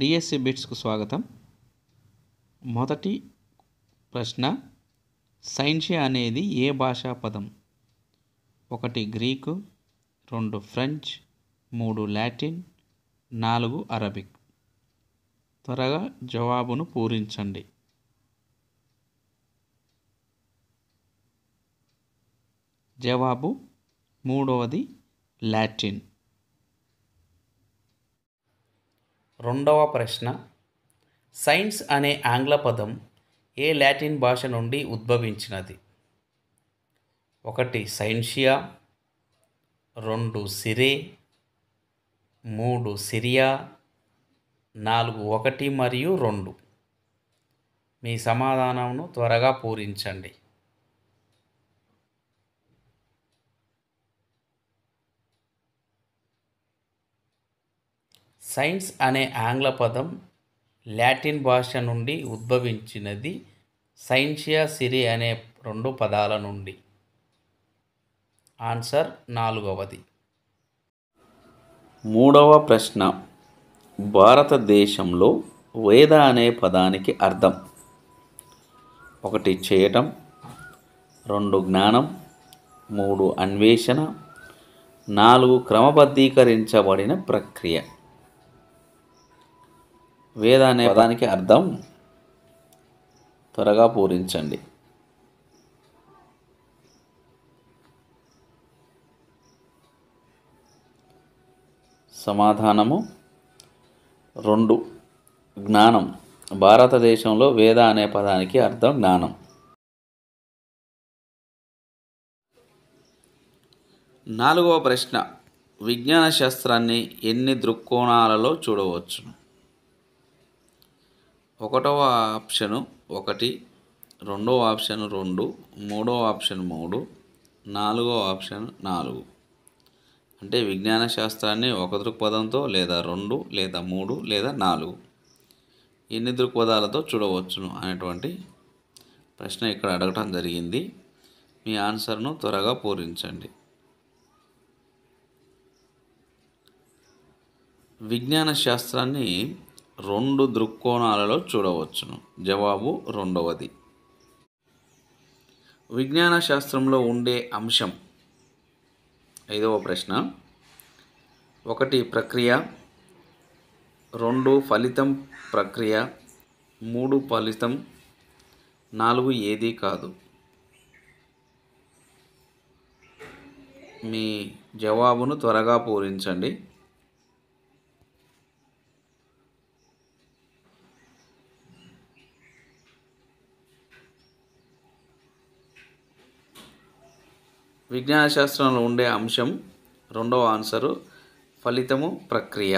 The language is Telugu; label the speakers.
Speaker 1: డిఎస్సి బిట్స్కు స్వాగతం మొదటి ప్రశ్న సైన్షి అనేది ఏ భాషా పదం ఒకటి గ్రీకు రెండు ఫ్రెంచ్ మూడు లాటిన్ నాలుగు అరబిక్ త్వరగా జవాబును పూరించండి జవాబు మూడవది లాటిన్ రెండవ ప్రశ్న సైన్స్ అనే ఆంగ్ల పదం ఏ లాటిన్ భాష నుండి ఉద్భవించినది ఒకటి సైన్షియా రెండు సిరే మూడు సిరియా నాలుగు ఒకటి మరియు రెండు మీ సమాధానంను త్వరగా పూరించండి సైన్స్ అనే ఆంగ్ల పదం లాటిన్ భాష నుండి ఉద్భవించినది సైన్షియా సిరి అనే రెండు పదాల నుండి ఆన్సర్ నాలుగవది మూడవ ప్రశ్న భారతదేశంలో వేద అనే పదానికి అర్థం ఒకటి చేయటం రెండు జ్ఞానం మూడు అన్వేషణ నాలుగు క్రమబద్ధీకరించబడిన ప్రక్రియ వేద అనే పదానికి అర్థం త్వరగా పూరించండి సమాధానము రెండు జ్ఞానం భారతదేశంలో వేద అనే పదానికి అర్థం జ్ఞానం నాలుగవ ప్రశ్న విజ్ఞాన శాస్త్రాన్ని ఎన్ని దృక్కోణాలలో చూడవచ్చును ఒకటవ ఆప్షను ఒకటి రెండవ ఆప్షన్ రెండు మూడవ ఆప్షన్ మూడు నాలుగవ ఆప్షన్ నాలుగు అంటే విజ్ఞాన శాస్త్రాన్ని ఒక దృక్పథంతో లేదా రెండు లేదా మూడు లేదా నాలుగు ఎన్ని దృక్పథాలతో చూడవచ్చును అనేటువంటి ప్రశ్న ఇక్కడ అడగటం జరిగింది మీ ఆన్సర్ను త్వరగా పూరించండి విజ్ఞాన శాస్త్రాన్ని రెండు దృక్కోణాలలో చూడవచ్చును జవాబు రెండవది విజ్ఞాన శాస్త్రంలో ఉండే అంశం ఐదవ ప్రశ్న ఒకటి ప్రక్రియ రెండు ఫలితం ప్రక్రియ మూడు ఫలితం నాలుగు ఏదీ కాదు మీ జవాబును త్వరగా పూరించండి విజ్ఞాన శాస్త్రంలో ఉండే అంశం రెండవ ఆన్సరు ఫలితము ప్రక్రియ